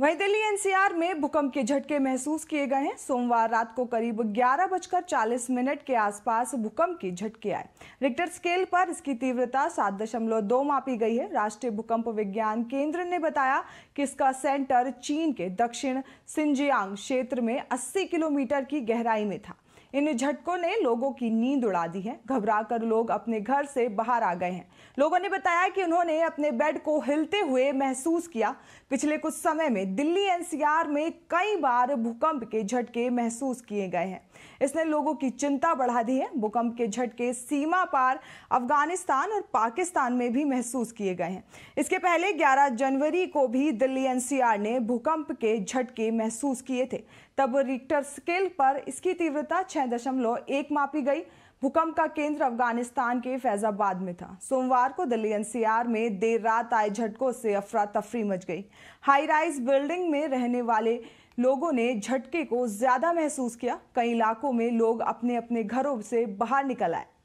वहीं दिल्ली एनसीआर में भूकंप के झटके महसूस किए गए हैं सोमवार रात को करीब ग्यारह बजकर चालीस मिनट के आसपास भूकंप के झटके आए रिक्टर स्केल पर इसकी तीव्रता सात दशमलव दो मापी गई है राष्ट्रीय भूकंप विज्ञान केंद्र ने बताया कि इसका सेंटर चीन के दक्षिण सिंजियांग क्षेत्र में 80 किलोमीटर की गहराई में था इन झटकों ने लोगों की नींद उड़ा दी है घबराकर लोग अपने घर से बाहर आ गए हैं लोगों ने बताया कि उन्होंने अपने बेड को हिलते हुए महसूस किया पिछले कुछ समय में दिल्ली एनसीआर में कई बार भूकंप के झटके महसूस किए गए हैं इसने लोगों की चिंता बढ़ा दी है भूकंप के झटके सीमा पार अफगानिस्तान और पाकिस्तान में भी महसूस किए गए हैं इसके पहले 11 जनवरी को भी दिल्ली एनसीआर ने भूकंप के झटके महसूस किए थे तब रिक्टर स्केल पर इसकी तीव्रता दशमलव एक मापी गई भूकंप का केंद्र अफगानिस्तान के फैजाबाद में था सोमवार को दिल्ली एनसीआर में देर रात आए झटकों से अफरा तफरी मच गई हाई राइज बिल्डिंग में रहने वाले लोगों ने झटके को ज्यादा महसूस किया कई इलाकों में लोग अपने अपने घरों से बाहर निकल आए